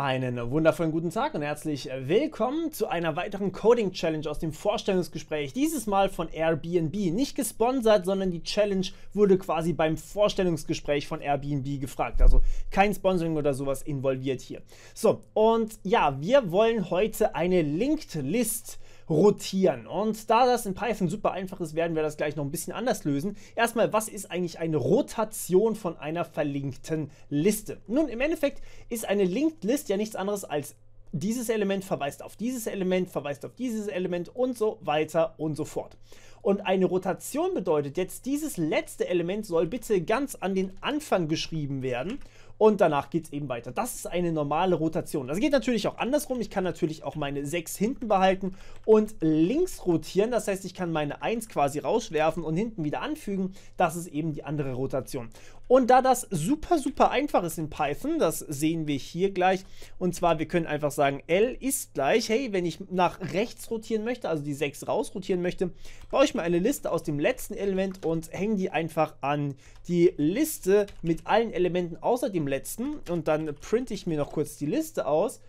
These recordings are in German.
Einen wundervollen guten Tag und herzlich äh, willkommen zu einer weiteren Coding Challenge aus dem Vorstellungsgespräch. Dieses Mal von Airbnb. Nicht gesponsert, sondern die Challenge wurde quasi beim Vorstellungsgespräch von Airbnb gefragt. Also kein Sponsoring oder sowas involviert hier. So, und ja, wir wollen heute eine Linked List rotieren. Und da das in Python super einfach ist, werden wir das gleich noch ein bisschen anders lösen. Erstmal, was ist eigentlich eine Rotation von einer verlinkten Liste? Nun, im Endeffekt ist eine Linked List ja nichts anderes als dieses Element verweist auf dieses Element, verweist auf dieses Element und so weiter und so fort. Und eine Rotation bedeutet jetzt, dieses letzte Element soll bitte ganz an den Anfang geschrieben werden und danach geht es eben weiter. Das ist eine normale Rotation. Das geht natürlich auch andersrum. Ich kann natürlich auch meine 6 hinten behalten und links rotieren. Das heißt, ich kann meine 1 quasi rauswerfen und hinten wieder anfügen. Das ist eben die andere Rotation. Und da das super, super einfach ist in Python, das sehen wir hier gleich. Und zwar, wir können einfach sagen, L ist gleich, hey, wenn ich nach rechts rotieren möchte, also die 6 raus rotieren möchte, baue ich mir eine Liste aus dem letzten Element und hänge die einfach an die Liste mit allen Elementen außer dem letzten. Und dann printe ich mir noch kurz die Liste aus.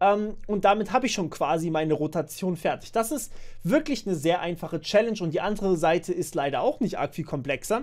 Ähm, und damit habe ich schon quasi meine Rotation fertig. Das ist wirklich eine sehr einfache Challenge. Und die andere Seite ist leider auch nicht arg viel komplexer.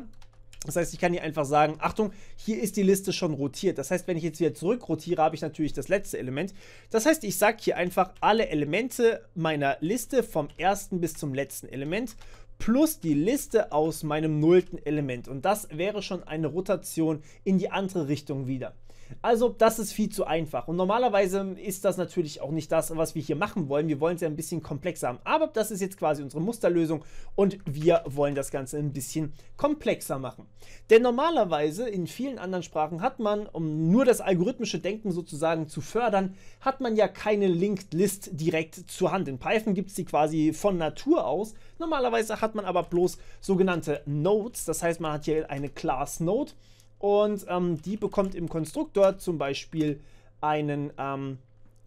Das heißt, ich kann hier einfach sagen, Achtung, hier ist die Liste schon rotiert. Das heißt, wenn ich jetzt wieder zurückrotiere, habe ich natürlich das letzte Element. Das heißt, ich sage hier einfach alle Elemente meiner Liste vom ersten bis zum letzten Element plus die Liste aus meinem nullten Element. Und das wäre schon eine Rotation in die andere Richtung wieder. Also, das ist viel zu einfach. Und normalerweise ist das natürlich auch nicht das, was wir hier machen wollen. Wir wollen es ja ein bisschen komplexer haben. Aber das ist jetzt quasi unsere Musterlösung und wir wollen das Ganze ein bisschen komplexer machen. Denn normalerweise in vielen anderen Sprachen hat man, um nur das algorithmische Denken sozusagen zu fördern, hat man ja keine Linked List direkt zur Hand. In Python gibt es die quasi von Natur aus. Normalerweise hat man aber bloß sogenannte Nodes. Das heißt, man hat hier eine Class Node. Und ähm, die bekommt im Konstruktor zum Beispiel einen, ähm,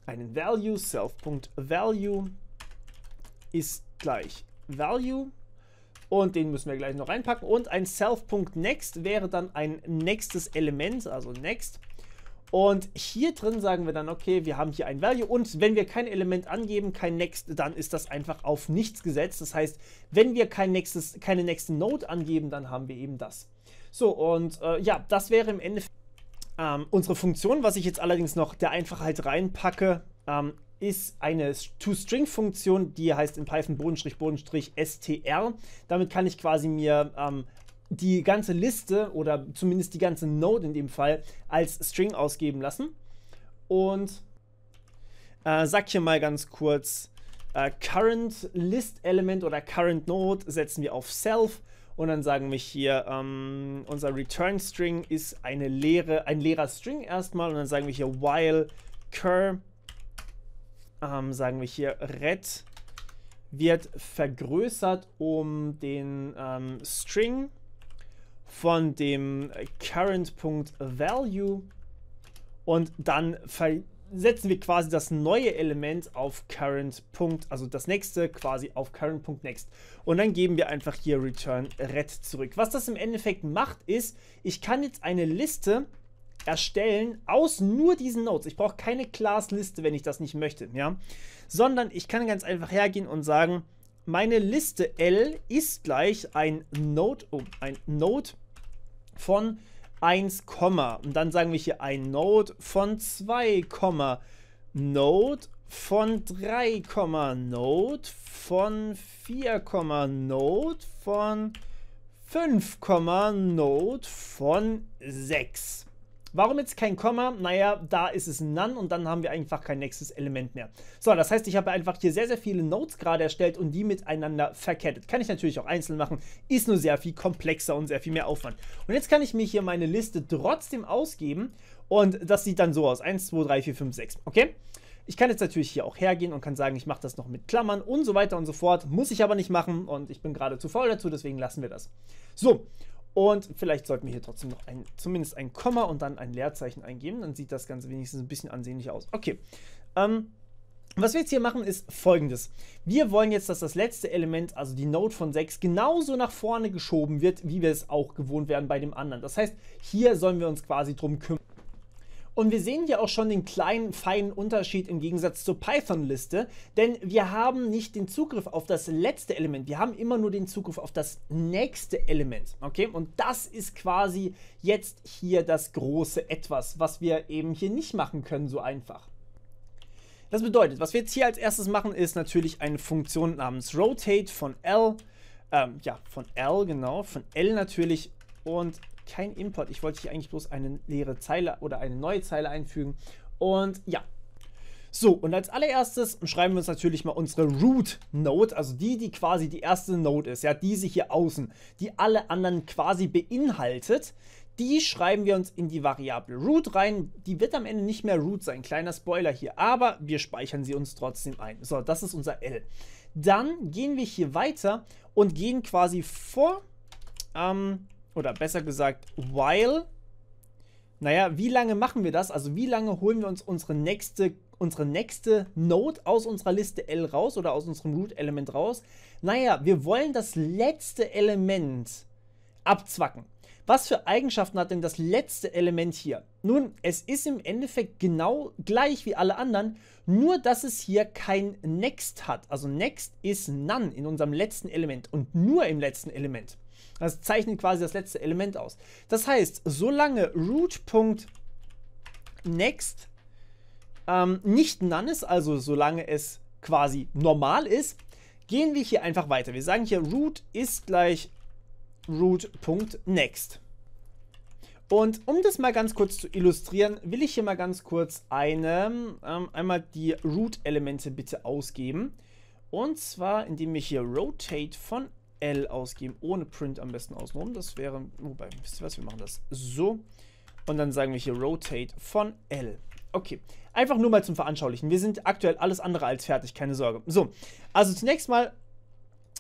einen Value, self.value ist gleich Value. Und den müssen wir gleich noch reinpacken. Und ein self.next wäre dann ein nächstes Element, also next. Und hier drin sagen wir dann, okay, wir haben hier ein Value und wenn wir kein Element angeben, kein Next, dann ist das einfach auf nichts gesetzt. Das heißt, wenn wir kein nächstes, keine nächste Node angeben, dann haben wir eben das. So, und äh, ja, das wäre im Endeffekt ähm, unsere Funktion. Was ich jetzt allerdings noch der Einfachheit reinpacke, ähm, ist eine tostring funktion die heißt in Python Bodenstrich Bodenstrich str. Damit kann ich quasi mir ähm, die ganze Liste oder zumindest die ganze Node in dem Fall als String ausgeben lassen. Und äh, sag hier mal ganz kurz, äh, Current List Element oder Current Node setzen wir auf Self und dann sagen wir hier, ähm, unser Return String ist eine leere, ein leerer String erstmal und dann sagen wir hier while cur, ähm, sagen wir hier red wird vergrößert um den ähm, String von dem Current.Value und dann setzen wir quasi das neue Element auf Current. also das nächste quasi auf Current.next. Und dann geben wir einfach hier Return Red zurück. Was das im Endeffekt macht, ist, ich kann jetzt eine Liste erstellen aus nur diesen Nodes. Ich brauche keine Class-Liste, wenn ich das nicht möchte, ja. Sondern ich kann ganz einfach hergehen und sagen, meine Liste L ist gleich ein Node, oh, ein Node von 1, und dann sagen wir hier ein Node von 2, Node von 3, Node von 4, Node von 5, Node von 6. Warum jetzt kein Komma? Naja, da ist es None und dann haben wir einfach kein nächstes Element mehr. So, das heißt, ich habe einfach hier sehr, sehr viele Nodes gerade erstellt und die miteinander verkettet. Kann ich natürlich auch einzeln machen, ist nur sehr viel komplexer und sehr viel mehr Aufwand. Und jetzt kann ich mir hier meine Liste trotzdem ausgeben und das sieht dann so aus. 1, 2, 3, 4, 5, 6, okay? Ich kann jetzt natürlich hier auch hergehen und kann sagen, ich mache das noch mit Klammern und so weiter und so fort. Muss ich aber nicht machen und ich bin gerade zu faul dazu, deswegen lassen wir das. So, und vielleicht sollten wir hier trotzdem noch ein, zumindest ein Komma und dann ein Leerzeichen eingeben. Dann sieht das Ganze wenigstens ein bisschen ansehnlicher aus. Okay. Ähm, was wir jetzt hier machen, ist folgendes. Wir wollen jetzt, dass das letzte Element, also die Note von 6, genauso nach vorne geschoben wird, wie wir es auch gewohnt werden bei dem anderen. Das heißt, hier sollen wir uns quasi drum kümmern. Und wir sehen hier auch schon den kleinen, feinen Unterschied im Gegensatz zur Python-Liste, denn wir haben nicht den Zugriff auf das letzte Element, wir haben immer nur den Zugriff auf das nächste Element, okay? Und das ist quasi jetzt hier das große Etwas, was wir eben hier nicht machen können so einfach. Das bedeutet, was wir jetzt hier als erstes machen, ist natürlich eine Funktion namens rotate von L, ähm, ja, von L, genau, von L natürlich und kein Import. Ich wollte hier eigentlich bloß eine leere Zeile oder eine neue Zeile einfügen. Und ja. So, und als allererstes schreiben wir uns natürlich mal unsere Root Node, also die, die quasi die erste Node ist, ja, diese hier außen, die alle anderen quasi beinhaltet. Die schreiben wir uns in die Variable root rein. Die wird am Ende nicht mehr root sein, kleiner Spoiler hier, aber wir speichern sie uns trotzdem ein. So, das ist unser L. Dann gehen wir hier weiter und gehen quasi vor ähm, oder besser gesagt, while. Naja, wie lange machen wir das? Also wie lange holen wir uns unsere nächste, unsere nächste Node aus unserer Liste L raus oder aus unserem Root-Element raus? Naja, wir wollen das letzte Element abzwacken. Was für Eigenschaften hat denn das letzte Element hier? Nun, es ist im Endeffekt genau gleich wie alle anderen, nur dass es hier kein Next hat. Also Next ist None in unserem letzten Element und nur im letzten Element. Das zeichnet quasi das letzte Element aus. Das heißt, solange root.next ähm, nicht none ist, also solange es quasi normal ist, gehen wir hier einfach weiter. Wir sagen hier root ist gleich root.next. Und um das mal ganz kurz zu illustrieren, will ich hier mal ganz kurz eine, ähm, einmal die Root-Elemente bitte ausgeben. Und zwar, indem ich hier Rotate von L ausgeben, ohne Print am besten außenrum. Das wäre, wobei, wisst ihr was, wir machen das so. Und dann sagen wir hier Rotate von L. Okay, einfach nur mal zum Veranschaulichen. Wir sind aktuell alles andere als fertig, keine Sorge. So, also zunächst mal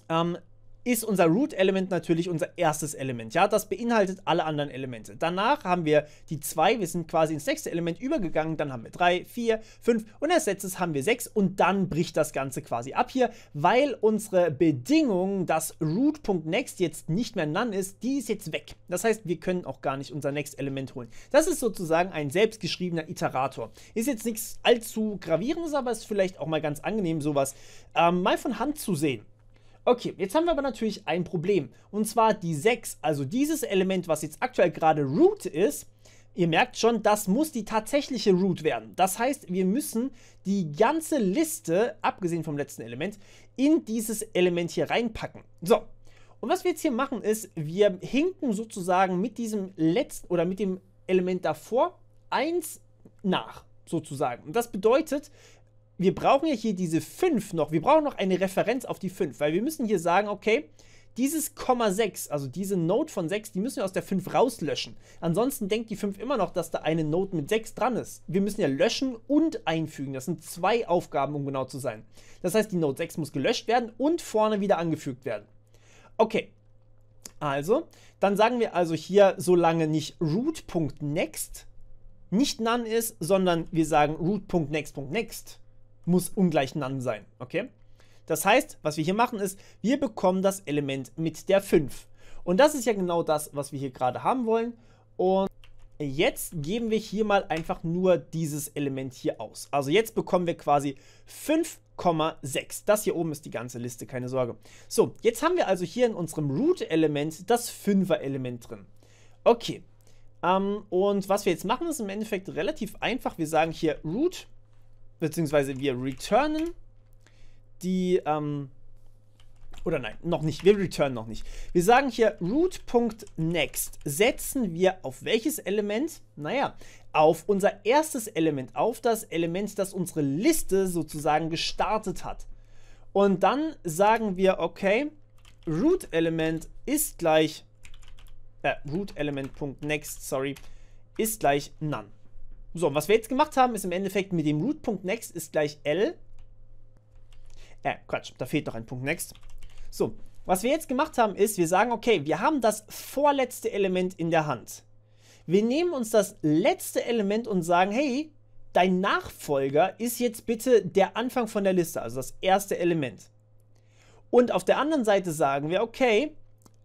ähm, ist unser Root-Element natürlich unser erstes Element. Ja, das beinhaltet alle anderen Elemente. Danach haben wir die 2, wir sind quasi ins nächste Element übergegangen, dann haben wir 3, 4, 5 und als letztes haben wir 6 und dann bricht das Ganze quasi ab hier, weil unsere Bedingung, dass root.next jetzt nicht mehr none ist, die ist jetzt weg. Das heißt, wir können auch gar nicht unser Next-Element holen. Das ist sozusagen ein selbstgeschriebener Iterator. Ist jetzt nichts allzu gravierendes, aber ist vielleicht auch mal ganz angenehm, sowas ähm, mal von Hand zu sehen. Okay, jetzt haben wir aber natürlich ein Problem. Und zwar die 6, also dieses Element, was jetzt aktuell gerade Root ist, ihr merkt schon, das muss die tatsächliche Root werden. Das heißt, wir müssen die ganze Liste, abgesehen vom letzten Element, in dieses Element hier reinpacken. So, und was wir jetzt hier machen ist, wir hinken sozusagen mit diesem letzten oder mit dem Element davor 1 nach sozusagen. Und das bedeutet, wir brauchen ja hier diese 5 noch. Wir brauchen noch eine Referenz auf die 5, weil wir müssen hier sagen, okay, dieses Komma 6, also diese Note von 6, die müssen wir aus der 5 rauslöschen. Ansonsten denkt die 5 immer noch, dass da eine Note mit 6 dran ist. Wir müssen ja löschen und einfügen. Das sind zwei Aufgaben, um genau zu sein. Das heißt, die Note 6 muss gelöscht werden und vorne wieder angefügt werden. Okay, also, dann sagen wir also hier, solange nicht root.next nicht none ist, sondern wir sagen root.next.next muss ungleich None sein, okay? Das heißt, was wir hier machen ist, wir bekommen das Element mit der 5. Und das ist ja genau das, was wir hier gerade haben wollen. Und jetzt geben wir hier mal einfach nur dieses Element hier aus. Also jetzt bekommen wir quasi 5,6. Das hier oben ist die ganze Liste, keine Sorge. So, jetzt haben wir also hier in unserem Root-Element das 5er-Element drin. Okay, ähm, und was wir jetzt machen, ist im Endeffekt relativ einfach. Wir sagen hier root beziehungsweise wir returnen die, ähm, oder nein, noch nicht, wir returnen noch nicht. Wir sagen hier root.next setzen wir auf welches Element? Naja, auf unser erstes Element, auf das Element, das unsere Liste sozusagen gestartet hat. Und dann sagen wir, okay, root-Element ist gleich, äh, root-Element.next, sorry, ist gleich none. So, und was wir jetzt gemacht haben, ist im Endeffekt mit dem root.next ist gleich L. Äh, Quatsch, da fehlt noch ein Punkt next. So, was wir jetzt gemacht haben, ist, wir sagen, okay, wir haben das vorletzte Element in der Hand. Wir nehmen uns das letzte Element und sagen, hey, dein Nachfolger ist jetzt bitte der Anfang von der Liste, also das erste Element. Und auf der anderen Seite sagen wir, okay,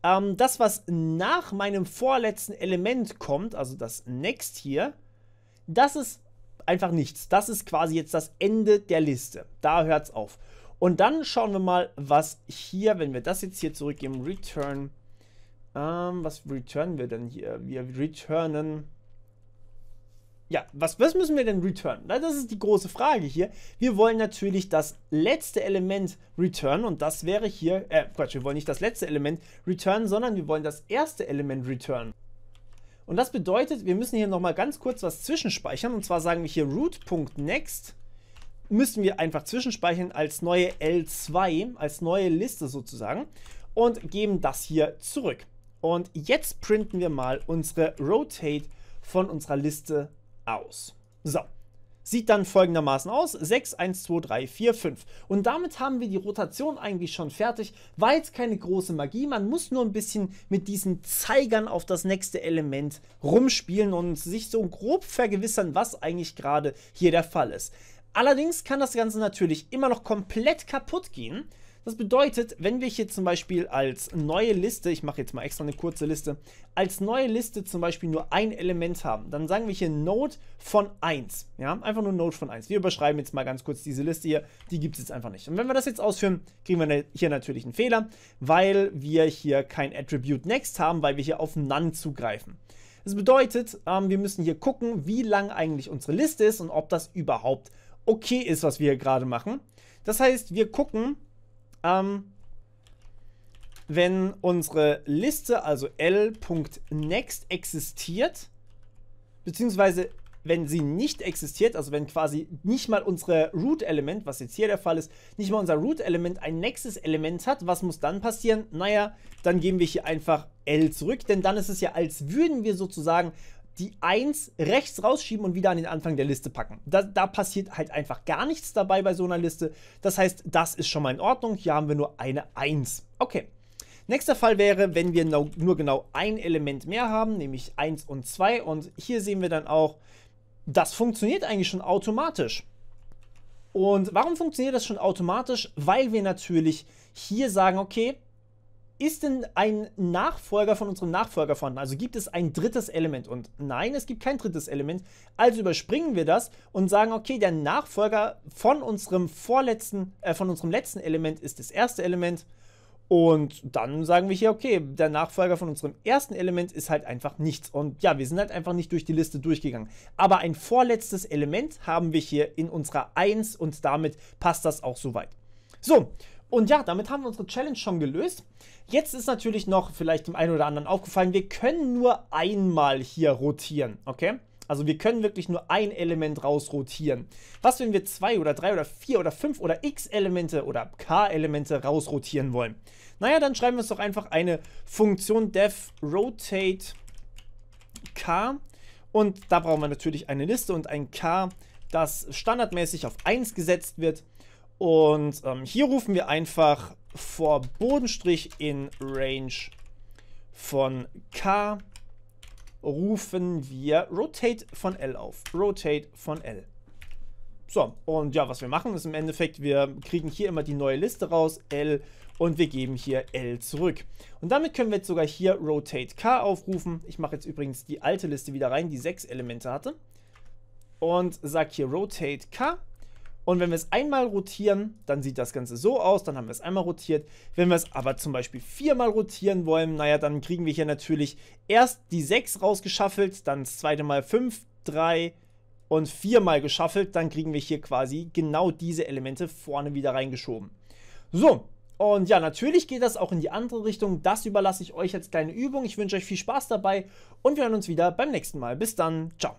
ähm, das, was nach meinem vorletzten Element kommt, also das Next hier, das ist einfach nichts. Das ist quasi jetzt das Ende der Liste. Da hört es auf. Und dann schauen wir mal, was hier, wenn wir das jetzt hier zurückgeben, return, ähm, was returnen wir denn hier? Wir returnen, ja, was, was müssen wir denn returnen? Das ist die große Frage hier. Wir wollen natürlich das letzte Element returnen und das wäre hier, äh, Quatsch, wir wollen nicht das letzte Element returnen, sondern wir wollen das erste Element returnen. Und das bedeutet, wir müssen hier nochmal ganz kurz was zwischenspeichern. Und zwar sagen wir hier root.next müssen wir einfach zwischenspeichern als neue L2, als neue Liste sozusagen und geben das hier zurück. Und jetzt printen wir mal unsere Rotate von unserer Liste aus. So, sieht dann folgendermaßen aus. 6, 1, 2, 3, 4, 5. Und damit haben wir die Rotation eigentlich schon fertig. War jetzt keine große Magie. Man muss nur ein bisschen mit diesen Zeigern auf das nächste Element rumspielen und sich so grob vergewissern, was eigentlich gerade hier der Fall ist. Allerdings kann das Ganze natürlich immer noch komplett kaputt gehen. Das bedeutet, wenn wir hier zum Beispiel als neue Liste, ich mache jetzt mal extra eine kurze Liste, als neue Liste zum Beispiel nur ein Element haben, dann sagen wir hier Node von 1. Ja, einfach nur Node von 1. Wir überschreiben jetzt mal ganz kurz diese Liste hier, die gibt es jetzt einfach nicht. Und wenn wir das jetzt ausführen, kriegen wir ne, hier natürlich einen Fehler, weil wir hier kein Attribute Next haben, weil wir hier auf None zugreifen. Das bedeutet, ähm, wir müssen hier gucken, wie lang eigentlich unsere Liste ist und ob das überhaupt okay ist, was wir hier gerade machen. Das heißt, wir gucken, ähm, wenn unsere Liste, also l.next existiert, beziehungsweise wenn sie nicht existiert, also wenn quasi nicht mal unser Root-Element, was jetzt hier der Fall ist, nicht mal unser Root-Element ein nächstes element hat, was muss dann passieren? Naja, dann geben wir hier einfach L zurück, denn dann ist es ja, als würden wir sozusagen die 1 rechts rausschieben und wieder an den Anfang der Liste packen. Da, da, passiert halt einfach gar nichts dabei bei so einer Liste. Das heißt, das ist schon mal in Ordnung. Hier haben wir nur eine 1. Okay. Nächster Fall wäre, wenn wir nur genau ein Element mehr haben, nämlich 1 und 2. Und hier sehen wir dann auch, das funktioniert eigentlich schon automatisch. Und warum funktioniert das schon automatisch? Weil wir natürlich hier sagen, okay, ist denn ein Nachfolger von unserem Nachfolger vorhanden? Also gibt es ein drittes Element? Und nein, es gibt kein drittes Element. Also überspringen wir das und sagen, okay, der Nachfolger von unserem vorletzten, äh, von unserem letzten Element ist das erste Element. Und dann sagen wir hier, okay, der Nachfolger von unserem ersten Element ist halt einfach nichts. Und ja, wir sind halt einfach nicht durch die Liste durchgegangen. Aber ein vorletztes Element haben wir hier in unserer 1 und damit passt das auch soweit. So, und ja, damit haben wir unsere Challenge schon gelöst. Jetzt ist natürlich noch vielleicht dem einen oder anderen aufgefallen, wir können nur einmal hier rotieren, okay? Also wir können wirklich nur ein Element rausrotieren. Was, wenn wir zwei oder drei oder vier oder fünf oder x Elemente oder k Elemente rausrotieren wollen? Naja, dann schreiben wir uns doch einfach eine Funktion def rotate k und da brauchen wir natürlich eine Liste und ein k, das standardmäßig auf 1 gesetzt wird und ähm, hier rufen wir einfach vor Bodenstrich in Range von K rufen wir Rotate von L auf. Rotate von L. So, und ja, was wir machen ist im Endeffekt, wir kriegen hier immer die neue Liste raus, L, und wir geben hier L zurück. Und damit können wir jetzt sogar hier Rotate K aufrufen. Ich mache jetzt übrigens die alte Liste wieder rein, die sechs Elemente hatte. Und sage hier Rotate K und wenn wir es einmal rotieren, dann sieht das Ganze so aus, dann haben wir es einmal rotiert. Wenn wir es aber zum Beispiel viermal rotieren wollen, naja, dann kriegen wir hier natürlich erst die 6 rausgeschaffelt, dann das zweite Mal 5, 3 und 4 mal geschaffelt, dann kriegen wir hier quasi genau diese Elemente vorne wieder reingeschoben. So, und ja, natürlich geht das auch in die andere Richtung, das überlasse ich euch als kleine Übung. Ich wünsche euch viel Spaß dabei und wir hören uns wieder beim nächsten Mal. Bis dann, ciao.